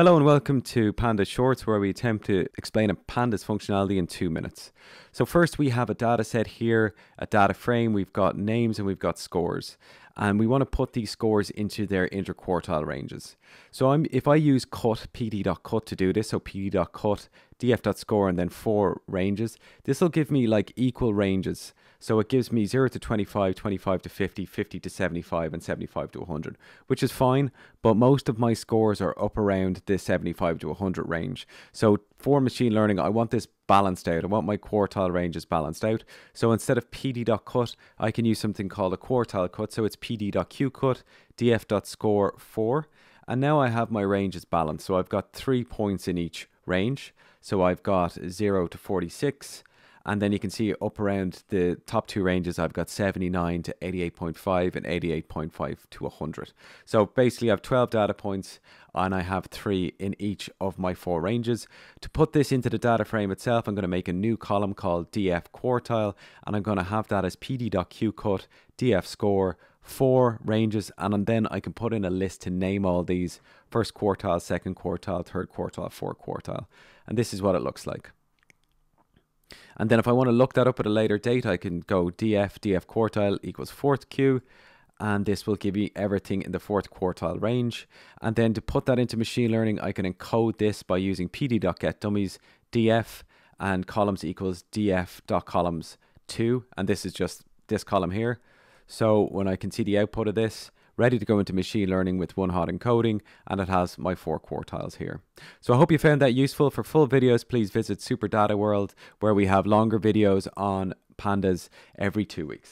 Hello and welcome to Panda Shorts, where we attempt to explain a pandas functionality in two minutes. So first we have a data set here, a data frame, we've got names and we've got scores and we want to put these scores into their interquartile ranges. So I'm, if I use cut, pd.cut to do this, so pd.cut, df.score, and then four ranges, this will give me like equal ranges. So it gives me 0 to 25, 25 to 50, 50 to 75, and 75 to 100, which is fine, but most of my scores are up around this 75 to 100 range. So for machine learning, I want this balanced out. I want my quartile ranges balanced out. So instead of pd.cut, I can use something called a quartile cut. So it's pd.qcut, df.score4. And now I have my ranges balanced. So I've got three points in each range. So I've got 0 to 46, and then you can see up around the top two ranges, I've got 79 to 88.5 and 88.5 to 100. So basically, I have 12 data points and I have three in each of my four ranges. To put this into the data frame itself, I'm going to make a new column called DF quartile and I'm going to have that as PD.QCut, DF score, four ranges, and then I can put in a list to name all these first quartile, second quartile, third quartile, fourth quartile. And this is what it looks like. And then if I want to look that up at a later date, I can go df df quartile equals fourth Q. And this will give me everything in the fourth quartile range. And then to put that into machine learning, I can encode this by using pd.getDummies df and columns equals df.columns2. And this is just this column here. So when I can see the output of this, ready to go into machine learning with one-hot encoding, and it has my four quartiles here. So I hope you found that useful. For full videos, please visit Super Data World, where we have longer videos on pandas every two weeks.